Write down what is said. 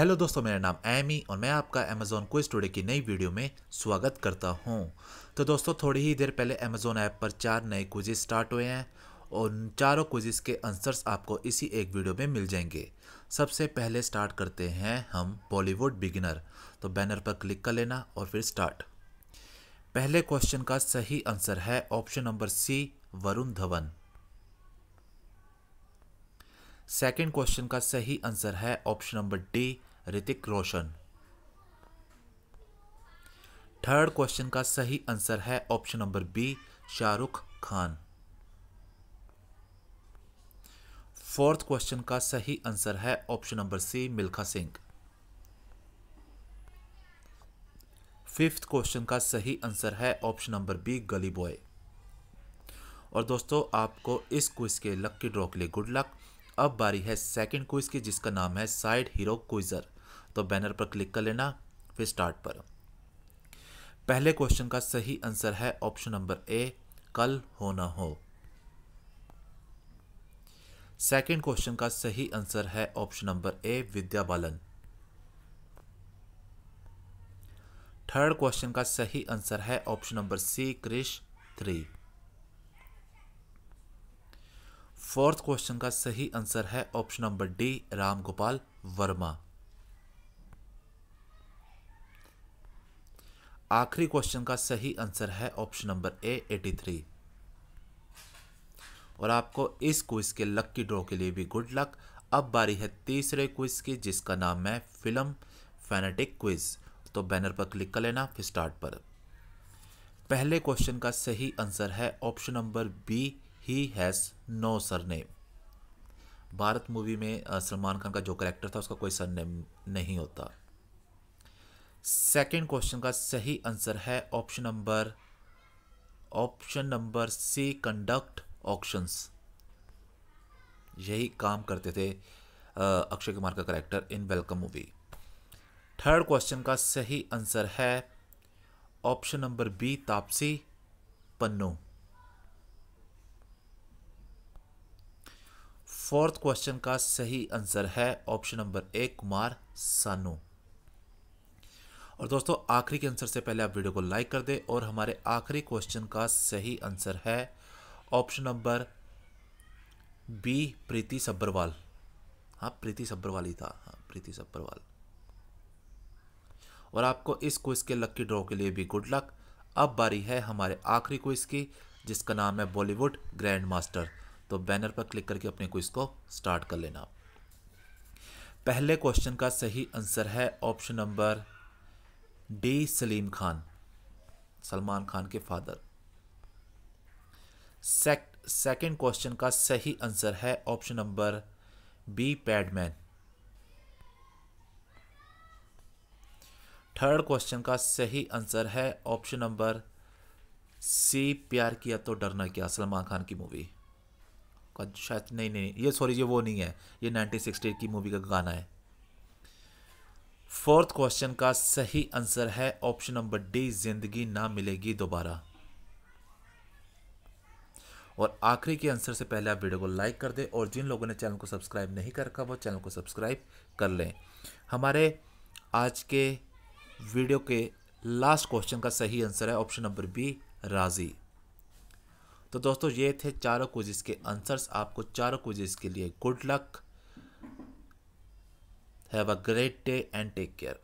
Hello दोस्तों मेरा नाम एमी और मैं आपका अमेजोन क्विज टुडे की नई वीडियो में स्वागत करता हूं तो दोस्तों थोड़ी ही देर पहले अमेजोन ऐप पर चार नए क्विजेज स्टार्ट हुए हैं और चारों क्विजेज के आंसर्स आपको इसी एक वीडियो में मिल जाएंगे सबसे पहले स्टार्ट करते हैं हम बॉलीवुड बिगिनर तो बैनर पर क्लिक कर लेना और फिर स्टार्ट पहले क्वेश्चन का सही आंसर है option number C Varun Dhawan second question का सही आंसर है option number D Hrithik Roshan third question का सही आंसर है option number B Shahrukh Khan fourth question का सही आंसर है option number C Milkha Singh fifth question का सही आंसर है option number B Gully boy और दोस्तों आपको इस क्विज के लक्की ड्रॉ के लिए गुड लक अब बारी है सेकंड क्विज की जिसका नाम है साइड हीरो क्विजर तो बैनर पर क्लिक कर लेना फिर स्टार्ट पर पहले क्वेश्चन का सही आंसर है ऑप्शन नंबर ए कल हो ना हो सेकंड क्वेश्चन का सही आंसर है option number A Vidya Balan third question का सही आंसर है option number C Krrish three fourth question का सही आंसर है option number D Ramgopal Varma आखिरी क्वेश्चन का सही आंसर है ऑप्शन नंबर ए 83 और आपको इस क्विज के लक्की ड्रॉ के लिए भी गुड लक अब बारी है तीसरे क्विज की जिसका नाम है फिल्म फैनेटिक क्विज तो बैनर पर क्लिक कर लेना फिर स्टार्ट पर पहले क्वेश्चन का सही आंसर है option number B he has no surname Bharat movie में सलमान खान का जो करेक्टर था उसका कोई सरनेम नहीं होता सेकेंड क्वेश्चन का सही आंसर है option number option number C conduct auctions यही काम करते थे अक्षय कुमार का character in welcome movie third question का सही आंसर है option number B Taapsee Pannu fourth question का सही आंसर है ऑप्शन नंबर ए कुमार सानू और दोस्तों आखिरी के आंसर से पहले आप वीडियो को लाइक कर दें और हमारे आखिरी क्वेश्चन का सही आंसर है option number B Preeti Sabharwal हाँ प्रीति सब्बरवाल ही था हाँ प्रीति सब्बरवाल और आपको इस क्विज के लक्की ड्रॉ के लिए भी गुड लक अब बारी है हमारे आखिरी क्विज की जिसका नाम है बॉलीवुड ग्रैंड मास्टर तो बैनर पर क्लिक करके अपने क्विज को स्टार्ट कर लेना पहले क्वेश्चन का सही आंसर है option number D Salim Khan Salman Khan के फादर सेक सेकेंड क्वेश्चन का सही आंसर है option number B Padman third question का सही आंसर है ऑप्शन नंबर सी प्यार किया तो डरना क्या सलमान खान की मूवी शायद नहीं नहीं ये सॉरी ये वो नहीं है ये नाइनटीन सिक्सटी की मूवी का गाना है फोर्थ क्वेश्चन का सही आंसर है ऑप्शन नंबर डी जिंदगी ना मिलेगी दोबारा और आखिरी के आंसर से पहले आप वीडियो को लाइक कर दें और जिन लोगों ने चैनल को सब्सक्राइब नहीं कर रखा वो चैनल को सब्सक्राइब कर लें हमारे आज के वीडियो के लास्ट क्वेश्चन का सही आंसर है ऑप्शन नंबर बी राजी तो दोस्तों ये थे चारों क्विज़ के आंसर्स आपको चारों क्विज़ के लिए good luck Have a great day and take care.